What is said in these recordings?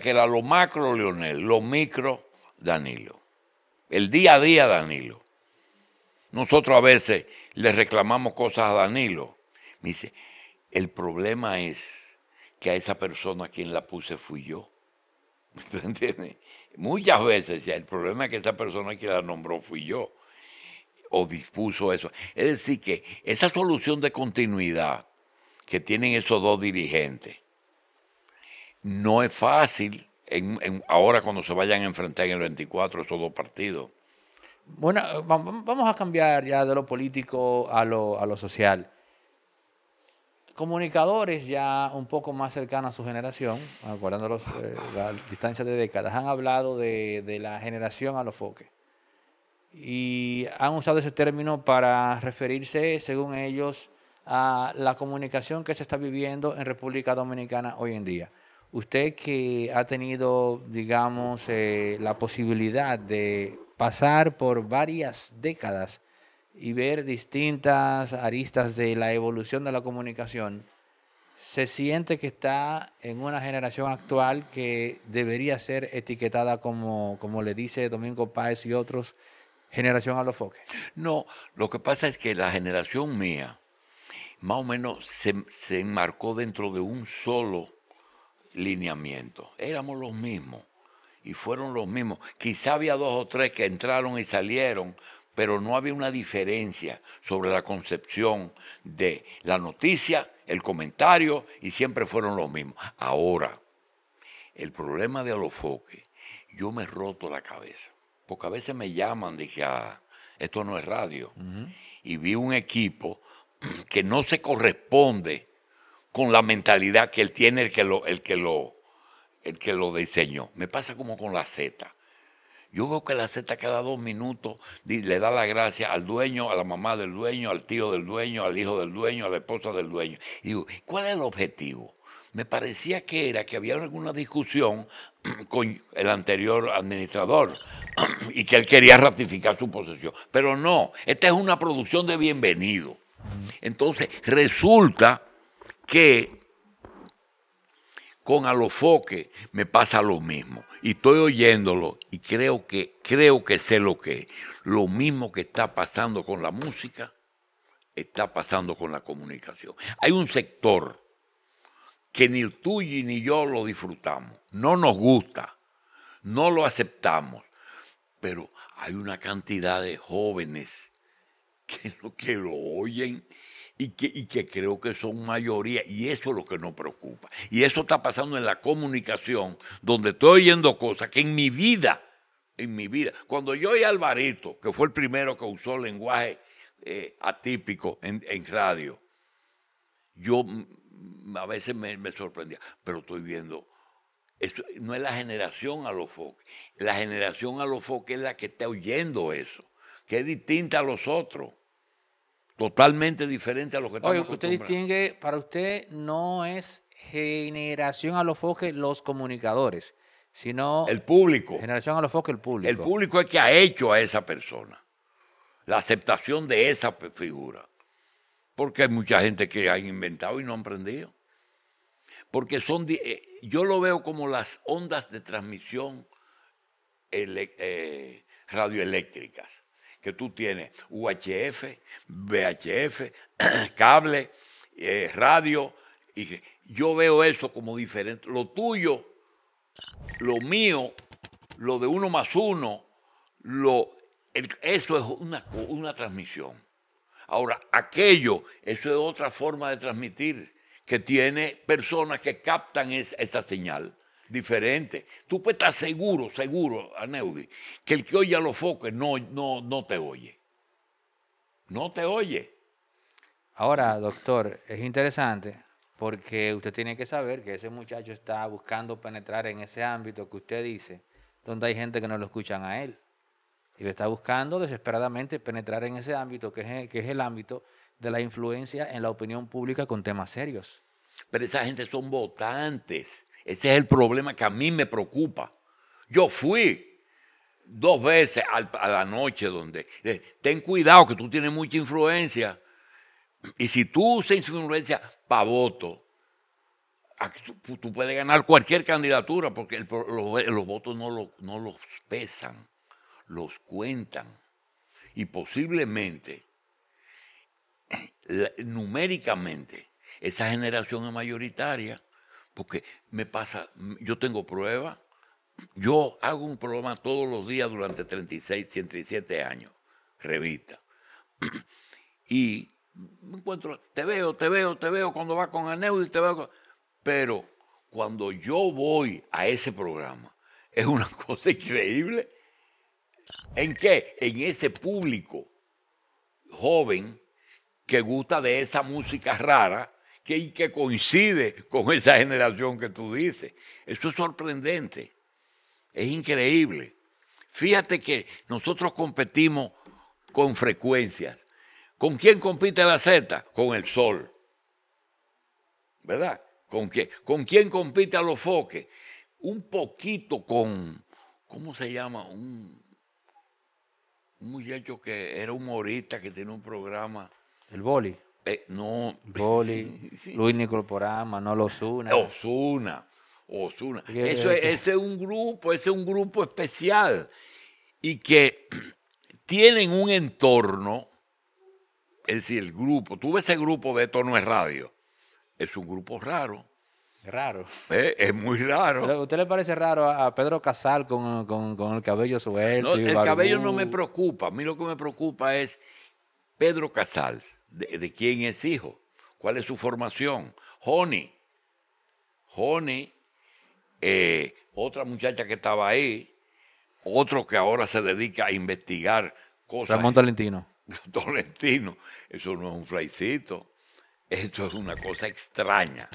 que era lo macro Leonel, lo micro Danilo. El día a día Danilo. Nosotros a veces le reclamamos cosas a Danilo. Me dice, el problema es que a esa persona quien la puse fui yo. ¿Me entiendes? Muchas veces el problema es que esa persona que la nombró fui yo o dispuso eso. Es decir, que esa solución de continuidad que tienen esos dos dirigentes no es fácil en, ahora cuando se vayan a enfrentar en el 24 esos dos partidos. Bueno, vamos a cambiar ya de lo político a lo, social. Comunicadores ya un poco más cercanos a su generación, acordando eh, la distancia de décadas, han hablado de, de la generación a los foques y han usado ese término para referirse, según ellos, a la comunicación que se está viviendo en República Dominicana hoy en día usted que ha tenido, digamos, eh, la posibilidad de pasar por varias décadas y ver distintas aristas de la evolución de la comunicación, se siente que está en una generación actual que debería ser etiquetada como, como le dice Domingo Páez y otros, generación a los foques. No, lo que pasa es que la generación mía más o menos se, se enmarcó dentro de un solo lineamientos. Éramos los mismos y fueron los mismos. Quizá había dos o tres que entraron y salieron, pero no había una diferencia sobre la concepción de la noticia, el comentario, y siempre fueron los mismos. Ahora, el problema de Alofoque, yo me he roto la cabeza, porque a veces me llaman dije ah, esto no es radio, y vi un equipo que no se corresponde con la mentalidad que él tiene, el que lo, el que lo, el que lo diseñó. Me pasa como con la Z. Yo veo que la Z cada dos minutos le da la gracia al dueño, a la mamá del dueño, al tío del dueño, al hijo del dueño, a la esposa del dueño. Y digo, ¿cuál es el objetivo? Me parecía que era que había alguna discusión con el anterior administrador y que él quería ratificar su posesión. Pero no, esta es una producción de bienvenido. Entonces, resulta que con Alofoque me pasa lo mismo. Y estoy oyéndolo y creo que, creo que sé lo que es. Lo mismo que está pasando con la música, está pasando con la comunicación. Hay un sector que ni el tú ni yo lo disfrutamos. No nos gusta, no lo aceptamos. Pero hay una cantidad de jóvenes que lo que lo oyen y que, creo que son mayoría. Y eso es lo que nos preocupa. Y eso está pasando en la comunicación, donde estoy oyendo cosas que en mi vida, en mi vida, cuando yo y Alvarito, que fue el primero que usó lenguaje eh, atípico en, radio, yo mm, mm, a veces me, sorprendía, pero estoy viendo no es la generación a los foques. La generación a los foques es la que está oyendo eso, que es distinta a los otros totalmente diferente a lo que estamos Oye, usted distingue, para usted no es generación a los foques los comunicadores, sino... El público. Generación a los foques el público. El público es que ha hecho a esa persona, la aceptación de esa figura. Porque hay mucha gente que ha inventado y no ha aprendido. Porque son, eh, yo lo veo como las ondas de transmisión eh, radioeléctricas que tú tienes, UHF, VHF, cable, eh, radio, y yo veo eso como diferente. Lo tuyo, lo mío, lo de uno más uno, lo, eso es una, transmisión. Ahora, aquello, eso es otra forma de transmitir que tiene personas que captan esa señal diferente. Tú puedes estar seguro, seguro, Aneudi, que el que oye a los focos no, no, no te oye. No te oye. Ahora, doctor, es interesante porque usted tiene que saber que ese muchacho está buscando penetrar en ese ámbito que usted dice, donde hay gente que no lo escuchan a él. Y le está buscando desesperadamente penetrar en ese ámbito, que es, que es el ámbito de la influencia en la opinión pública con temas serios. Pero esa gente son votantes ese es el problema que a mí me preocupa. Yo fui dos veces a la noche donde, ten cuidado que tú tienes mucha influencia. Y si tú usas influencia para voto, tú, puedes ganar cualquier candidatura porque los, votos no, no los pesan, los cuentan. Y posiblemente, numéricamente, esa generación es mayoritaria porque me pasa, yo tengo prueba, yo hago un programa todos los días durante 36, 37 años, revista. Y me encuentro, te veo, te veo, te veo cuando va con y te veo. Pero cuando yo voy a ese programa, es una cosa increíble. ¿En qué? En ese público joven que gusta de esa música rara que, coincide con esa generación que tú dices. Eso es sorprendente, es increíble. Fíjate que nosotros competimos con frecuencias. ¿Con quién compite la Z? Con el sol. ¿Verdad? ¿Con, qué? ¿Con quién compite a los foques? Un poquito con, ¿cómo se llama? Un, un muchacho que era humorista, que tiene un programa. El boli no. Boli, Luis Nicolporán, Manolo Osuna. Osuna, Osuna. Eso es, ese es un grupo, ese es un grupo especial y que tienen un entorno, es decir, el grupo, tú ves ese grupo de esto no es radio, es un grupo raro. Raro. ¿Eh? Es muy raro. usted le parece raro a Pedro Casal con, el cabello suelto? No, el cabello no me preocupa. A mí lo que me preocupa es Pedro Casal de, quién es hijo, cuál es su formación. Honey, Honey, eh, otra muchacha que estaba ahí, otro que ahora se dedica a investigar cosas. Ramón Tolentino. Tolentino, eso no es un flycito, esto es una cosa extraña,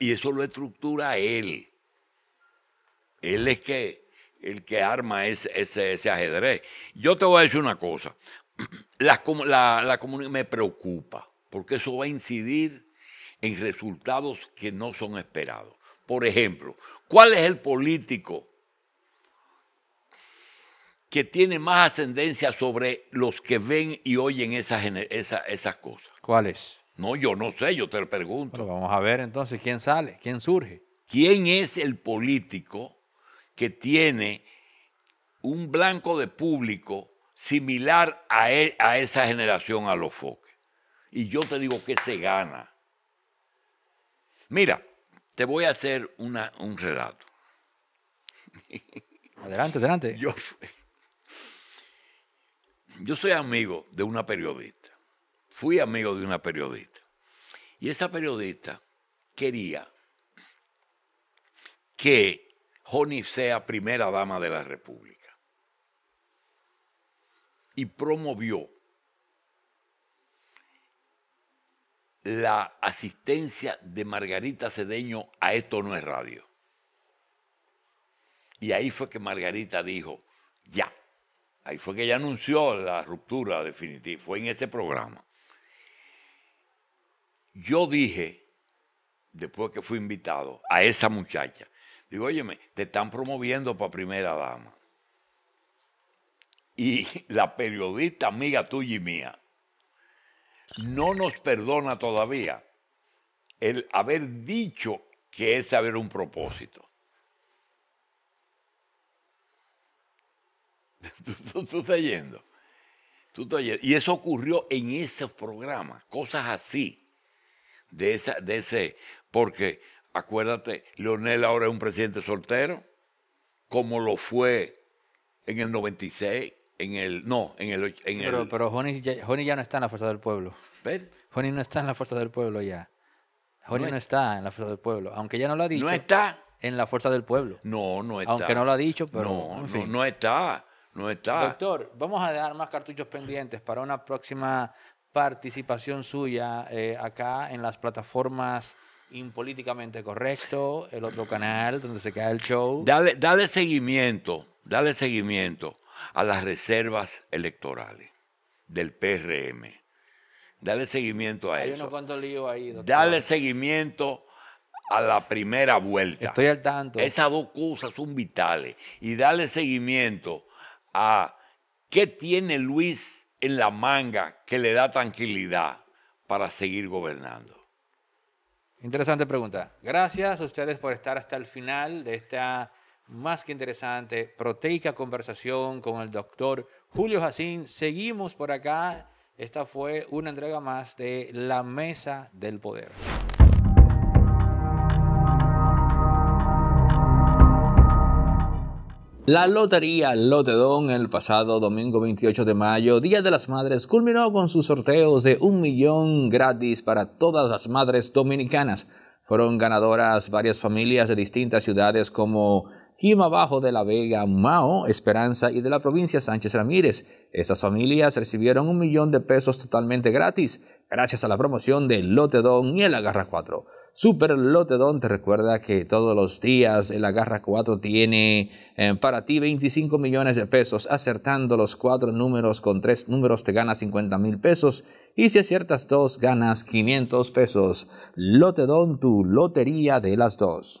Y eso lo estructura él. Él es que, el que arma ese, ese, ese ajedrez. Yo te voy a decir una cosa, la, la, la comunidad me preocupa, porque eso va a incidir en resultados que no son esperados. Por ejemplo, ¿cuál es el político que tiene más ascendencia sobre los que ven y oyen esas, esas, esas cosas? ¿Cuáles? No, yo no sé, yo te lo pregunto. vamos a ver entonces quién sale, quién surge. ¿Quién es el político que tiene un blanco de público similar a, e, a esa generación a los foques. Y yo te digo que se gana. Mira, te voy a hacer un relato. Adelante, adelante. Yo, yo soy amigo de una periodista. Fui amigo de una periodista. Y esa periodista quería que Joni sea primera dama de la República y promovió la asistencia de Margarita Cedeño a Esto No es Radio. Y ahí fue que Margarita dijo, ya, ahí fue que ella anunció la ruptura definitiva, fue en ese programa. Yo dije, después que fui invitado, a esa muchacha, digo, óyeme, te están promoviendo para primera dama y la periodista amiga tuya y mía, no nos perdona todavía el haber dicho que es haber un propósito. Tú, estás yendo. Y eso ocurrió en ese programa. cosas así. De, de ese, porque acuérdate, Leonel ahora es un presidente soltero, como lo fue en el 96, el. No, en el. En pero, Joni, ya, no está en la Fuerza del Pueblo. ¿Ven? Joni no está en la Fuerza del Pueblo ya. Joni no, está en la Fuerza del Pueblo. Aunque ya no lo ha dicho. No está. En la Fuerza del Pueblo. No, no está. Aunque no lo ha dicho, pero. No, no, está. No está. Doctor, vamos a dejar más cartuchos pendientes para una próxima participación suya eh, acá en las plataformas impolíticamente correcto, el otro canal donde se cae el show. Dale, dale seguimiento, dale seguimiento a las reservas electorales del PRM. Dale seguimiento a eso. Hay ahí, doctor. Dale seguimiento a la primera vuelta. Estoy al tanto. Esas dos cosas son vitales. Y dale seguimiento a qué tiene Luis en la manga que le da tranquilidad para seguir gobernando. Interesante pregunta. Gracias a ustedes por estar hasta el final de esta más que interesante, proteica conversación con el doctor Julio Jacín. Seguimos por acá. Esta fue una entrega más de La Mesa del Poder. La lotería Lotedón el pasado domingo 28 de mayo, Día de las Madres, culminó con sus sorteos de un millón gratis para todas las madres dominicanas. Fueron ganadoras varias familias de distintas ciudades como Quima Bajo de la Vega, Mao, Esperanza y de la provincia Sánchez Ramírez. Esas familias recibieron un millón de pesos totalmente gratis gracias a la promoción de Lotedón y el Agarra 4. Super Lotedón te recuerda que todos los días el Agarra 4 tiene eh, para ti 25 millones de pesos. Acertando los cuatro números con tres números te ganas 50 mil pesos y si aciertas dos ganas 500 pesos. Lotedón, tu lotería de las dos.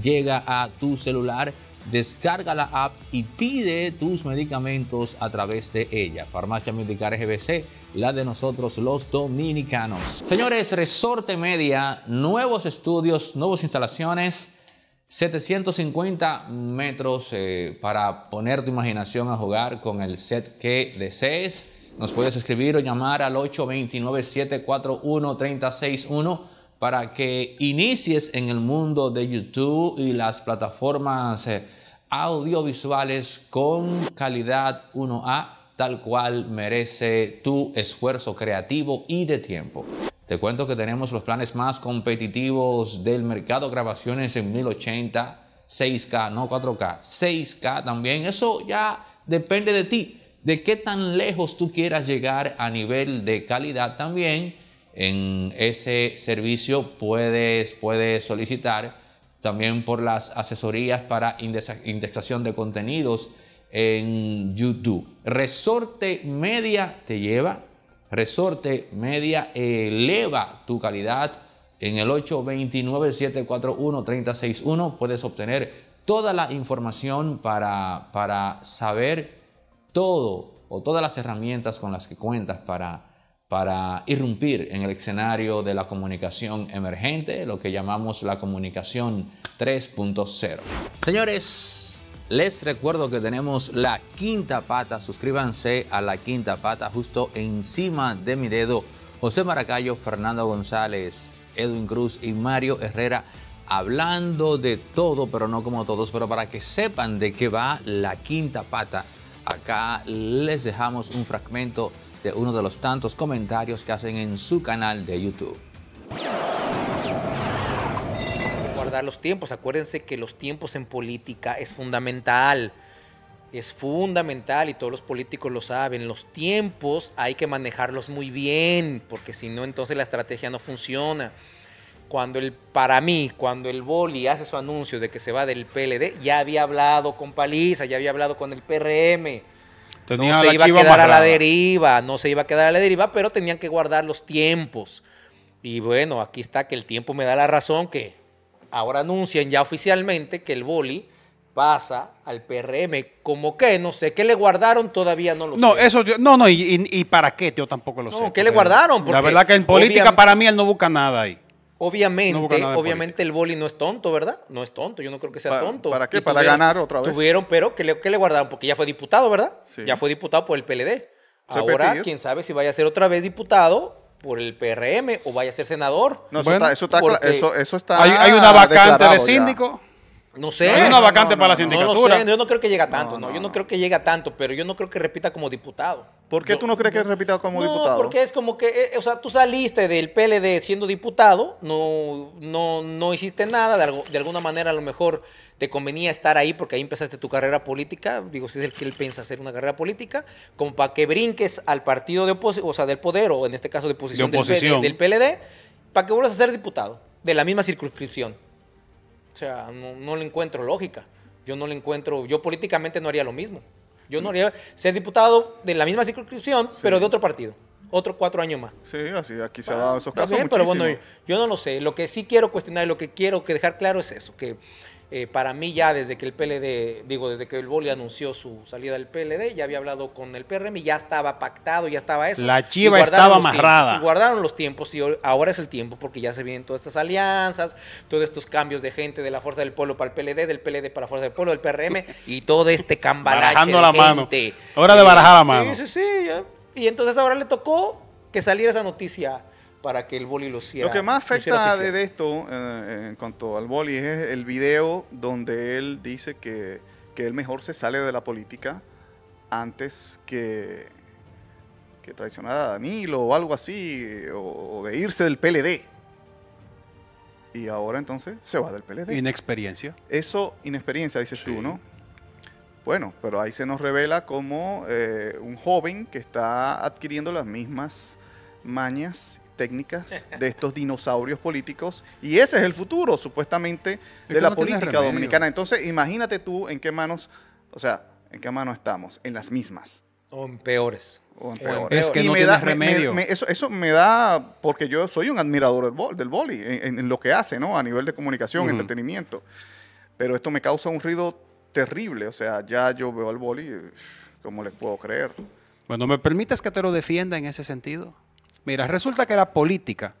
llega a tu celular, descarga la app y pide tus medicamentos a través de ella. Farmacia Militar GBC, la de nosotros los dominicanos. Señores, Resorte Media, nuevos estudios, nuevas instalaciones. 750 metros eh, para poner tu imaginación a jugar con el set que desees. Nos puedes escribir o llamar al 829-741-361 para que inicies en el mundo de YouTube y las plataformas eh, audiovisuales con calidad 1A, tal cual merece tu esfuerzo creativo y de tiempo. Te cuento que tenemos los planes más competitivos del mercado, grabaciones en 1080, 6K, no 4K, 6K también. Eso ya depende de ti, de qué tan lejos tú quieras llegar a nivel de calidad también en ese servicio puedes, puedes solicitar también por las asesorías para indexación de contenidos en YouTube. Resorte Media te lleva, Resorte Media eleva tu calidad. En el 829-741-361 puedes obtener toda la información para, para saber todo o todas las herramientas con las que cuentas para para irrumpir en el escenario de la comunicación emergente, lo que llamamos la comunicación 3.0. Señores, les recuerdo que tenemos la quinta pata, suscríbanse a la quinta pata justo encima de mi dedo. José Maracayo, Fernando González, Edwin Cruz y Mario Herrera hablando de todo, pero no como todos, pero para que sepan de qué va la quinta pata. Acá les dejamos un fragmento de uno de los tantos comentarios que hacen en su canal de YouTube. Guardar los tiempos, acuérdense que los tiempos en política es fundamental. Es fundamental y todos los políticos lo saben. Los tiempos hay que manejarlos muy bien, porque si no, entonces la estrategia no funciona. Cuando el, para mí, cuando el Boli hace su anuncio de que se va del PLD, ya había hablado con Paliza, ya había hablado con el PRM no se iba a quedar a la deriva, no se iba a quedar a la deriva, pero tenían que guardar los tiempos. Y bueno, aquí está que el tiempo me da la razón que ahora anuncian ya oficialmente que el boli pasa al PRM, como que no sé, ¿qué le guardaron? Todavía no lo no, Eso no, no, y, para qué, yo tampoco lo sé. ¿Qué le guardaron? la verdad que en política para mí él no busca nada ahí. Obviamente, obviamente el boli no es tonto, ¿verdad? No es tonto, yo no creo que sea tonto. ¿Para qué? para ganar otra vez. Tuvieron, pero que le, que le guardaron, porque ya fue diputado, ¿verdad? Ya fue diputado por el PLD. Ahora, quién sabe si vaya a ser otra vez diputado por el PRM o vaya a ser senador. No, eso está, eso hay, una vacante de síndico. No sé. Hay una vacante para la sindicatura. No, sé, yo no creo que llega tanto, no, Yo no creo que llega tanto, pero yo no creo que repita como diputado. ¿Por qué tú no crees que repita como diputado? No, porque es como que, eh, eh, o sea, tú saliste del PLD siendo diputado, no, no, no hiciste nada, de, algo, de alguna manera a lo mejor te convenía estar ahí porque ahí empezaste tu carrera política, digo, si es el que él piensa hacer una carrera política, como para que brinques al partido de oposición, o sea, del poder, o en este caso de oposición, Del, del PLD, para que vuelvas a ser diputado de la misma circunscripción. O sea, no, lo le encuentro lógica. Yo no le encuentro, yo políticamente no haría lo mismo. Yo no mm. haría ser diputado de la misma circunscripción, pero de otro partido. Otro cuatro años más. Sí, así aquí se ha ah, dado esos casos. Bien, pero bueno, yo, no lo sé. Lo que sí quiero cuestionar y lo que quiero que dejar claro es eso, que eh, para mí ya desde que el PLD, digo, desde que el Boli anunció su salida del PLD, ya había hablado con el PRM y ya estaba pactado, ya estaba eso. La chiva estaba amarrada. guardaron los tiempos y ahora es el tiempo porque ya se vienen todas estas alianzas, todos estos cambios de gente de la Fuerza del Pueblo para el PLD, del PLD para la Fuerza del Pueblo, del PRM y todo este cambalache Barajando de la mano. ahora de barajar la mano. Sí, sí, sí. Y entonces ahora le tocó que saliera esa noticia para que el boli lo hiciera. Lo que más afecta de, esto eh, en cuanto al boli es el video donde él dice que, que él mejor se sale de la política antes que, que traicionar a Danilo o algo así, o, de irse del PLD. Y ahora entonces se va del PLD. Inexperiencia. Eso, inexperiencia, dices tú, ¿no? Bueno, pero ahí se nos revela como eh, un joven que está adquiriendo las mismas mañas técnicas de estos dinosaurios políticos y ese es el futuro, supuestamente, de la política dominicana. Entonces, imagínate tú en qué manos, o sea, en qué manos estamos, en las mismas. O en peores. O en peores. Es que no me da, remedio. eso, me da, porque yo soy un admirador del, bol, del boli, en, lo que hace, ¿no? A nivel de comunicación, entretenimiento. Pero esto me causa un ruido terrible. O sea, ya yo veo al boli, ¿cómo le puedo creer? Bueno, ¿me permitas que te lo defienda en ese sentido? Mira, resulta que la política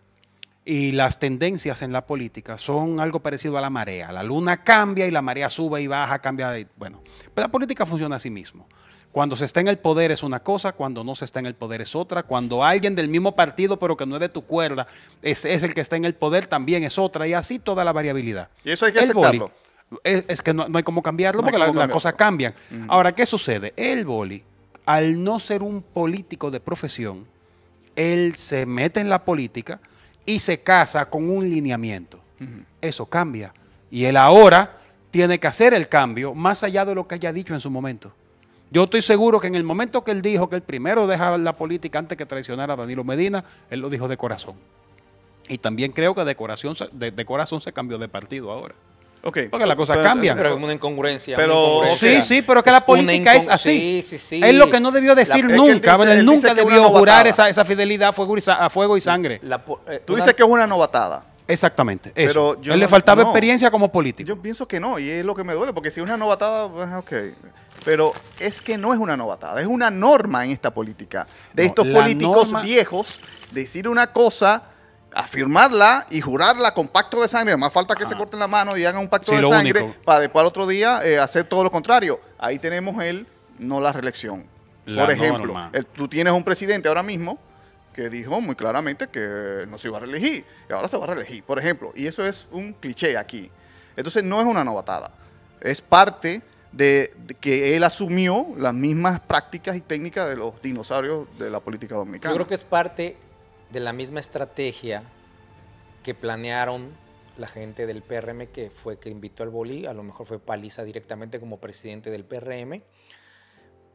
y las tendencias en la política son algo parecido a la marea. La luna cambia y la marea sube y baja, cambia. bueno, pero pues la política funciona así mismo. Cuando se está en el poder es una cosa, cuando no se está en el poder es otra, cuando alguien del mismo partido pero que no es de tu cuerda es, el que está en el poder también es otra y así toda la variabilidad. Y eso hay que aceptarlo. es, que no, hay cómo cambiarlo porque las cosas cambian. Ahora, ¿qué sucede? El boli, al no ser un político de profesión, él se mete en la política y se casa con un lineamiento. Eso cambia. Y él ahora tiene que hacer el cambio más allá de lo que haya dicho en su momento. Yo estoy seguro que en el momento que él dijo que él primero dejaba la política antes que traicionara a Danilo Medina, él lo dijo de corazón. Y también creo que de corazón se cambió de partido ahora. Porque la cosa cambian. Pero es una incongruencia. Pero, Sí, sí, pero que la política es así. Es lo que no debió decir nunca. nunca debió jurar esa, fidelidad a fuego y, a fuego y sangre. Eh, Tú dices que es una novatada. Exactamente. Pero yo él le faltaba experiencia como político. Yo pienso que no, y es lo que me duele, porque si es una novatada, pues, ok. Pero es que no es una novatada, es una norma en esta política. De estos políticos viejos, decir una cosa afirmarla y jurarla con pacto de sangre. Más falta que se corten la mano y hagan un pacto de sangre para después al otro día eh, hacer todo lo contrario. Ahí tenemos él, no la reelección. Por ejemplo, tú tienes un presidente ahora mismo que dijo muy claramente que no se iba a reelegir y ahora se va a reelegir. Por ejemplo, y eso es un cliché aquí. Entonces no es una novatada, es parte de, que él asumió las mismas prácticas y técnicas de los dinosaurios de la política dominicana. Yo creo que es parte de la misma estrategia que planearon la gente del PRM que fue que invitó al Bolí, a lo mejor fue Paliza directamente como presidente del PRM,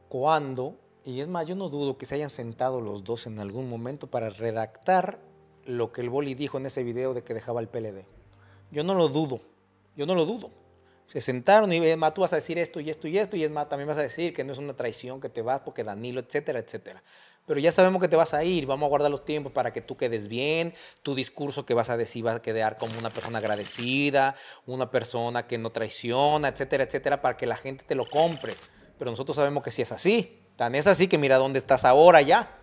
cuando, y es más, yo no dudo que se hayan sentado los dos en algún momento para redactar lo que el Boli dijo en ese video de que dejaba el PLD. Yo no lo dudo, yo no lo dudo. Se sentaron y es eh, más, tú vas a decir esto y esto y esto, y es más, también vas a decir que no es una traición, que te vas porque Danilo, etcétera, etcétera pero ya sabemos que te vas a ir, vamos a guardar los tiempos para que tú quedes bien, tu discurso que vas a decir va a quedar como una persona agradecida, una persona que no traiciona, etcétera, etcétera, para que la gente te lo compre. Pero nosotros sabemos que si es así, tan es así que mira dónde estás ahora ya.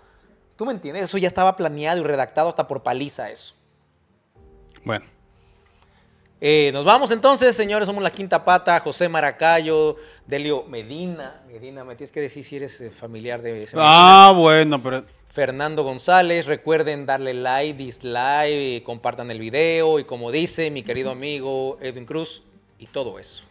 ¿Tú me entiendes? Eso ya estaba planeado y redactado hasta por paliza eso. Bueno. Eh, nos vamos entonces, señores, somos la quinta pata, José Maracayo, Delio Medina, Medina, me tienes que decir si eres eh, familiar de ese Ah, bueno, pero... Fernando González, recuerden darle like, dislike, eh, compartan el video y como dice mi querido amigo Edwin Cruz, y todo eso.